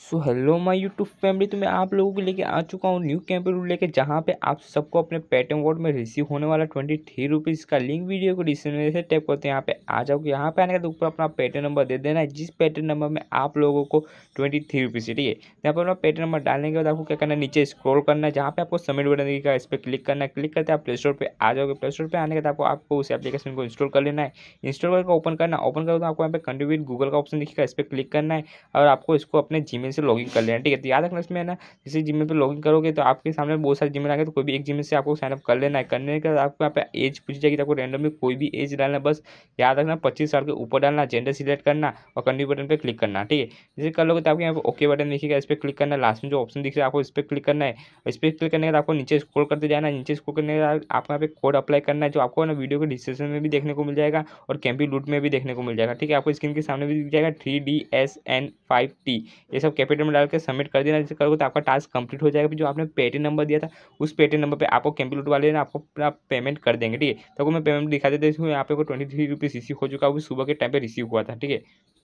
so hello my YouTube family तो मैं आप लोगों को लेके आ चुका हूँ न्यू कैंपेन रूल लेके जहाँ पे आप सबको अपने पेटीएम वोट में रिसीव होने वाला ट्वेंटी थ्री रुपीज़ का लिंक वीडियो को डिस्क्रिप्शन से टैप करते हैं यहाँ पे आ जाओ यहाँ पे आने के तो ऊपर अपना पेटीएम नंबर दे देना है जिस पेटीएम नंबर में आप लोगों को ट्वेंटी थ्री रुपीज़ ठीक है यहाँ पर अपना पेटीएम नंबर डालने के बाद आपको क्या करना है नीचे स्क्रॉल करना है जहाँ पे आपको सबमिट बटन देगा इस पर क्लिक करना है क्लिक करते आप प्ले स्टोर पर आ जाओगे प्ले स्टोर पर आने के बाद आपको आपको उस एप्लीकेशन को इंस्टॉल कर लेना है इंस्टॉल करके ओपन करना ओपन करो तो आपको यहाँ पे कंट्रीब्यूट गूगल का ऑप्शन दिखेगा इस पर क्लिक करना है और आपको इसको अपने जीमेल जीमेल से लॉगिन कर लेना ठीक है तो याद रखना इसमें ना जैसे जीमेल पर लॉगिन करोगे तो आपके सामने बहुत सारे जीमेल आएंगे तो कोई भी एक जिमेल से आपको साइनअप कर लेना है करने के बाद आपको यहाँ पे एज पूछी जाएगी तो आपको रैंडम में कोई भी एज डालना बस याद रखना पच्चीस साल के ऊपर डालना जेंडर सिलेक्ट करना और कंटिन्यू बटन पर क्लिक करना ठीक है जैसे कर लोगे तो आपके यहाँ पर ओके बटन दिखेगा इस पर क्लिक करना लास्ट में जो ऑप्शन दिख रहा है आपको इस पर क्लिक करना है इस पर क्लिक करने के बाद आपको नीचे स्क्रोल करते जाना नीचे स्क्रोल करने के बाद आपको यहाँ पे कोड अप्लाई करना है जो आपको ना वीडियो के डिस्क्रिप्शन में भी देखने को मिल जाएगा और कैंपी लूट में भी देखने को मिल जाएगा ठीक है आपको स्क्रीन के सामने भी दिख जाएगा three D S N five T ये सब कैपिटल में डाल के सबमिट कर देना जैसे करोगे तो आपका टास्क कंप्लीट हो जाएगा जो आपने पेटी नंबर दिया था उस पेटी नंबर पे आपको कंप्यूटर वाले ने आपको पूरा पेमेंट कर देंगे ठीक है तो मैं पेमेंट दिखा देता हूँ यहाँ पे ट्वेंटी थ्री रुपीज़ रिसीव हो चुका है वो सुबह के टाइम पर रिसीव हुआ था ठीक है